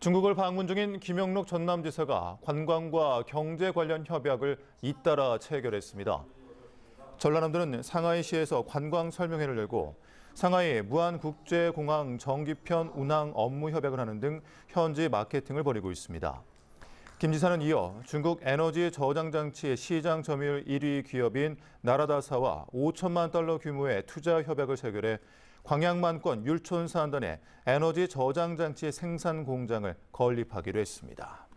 중국을 방문 중인 김영록 전남지사가 관광과 경제 관련 협약을 잇따라 체결했습니다. 전라남도는 상하이시에서 관광 설명회를 열고 상하이 무안국제공항 정기편 운항 업무 협약을 하는 등 현지 마케팅을 벌이고 있습니다. 김 지사는 이어 중국 에너지 저장 장치 시장 점유율 1위 기업인 나라다사와 5천만 달러 규모의 투자 협약을 체결해 광양만권 율촌산단에 에너지 저장 장치 생산 공장을 건립하기로 했습니다.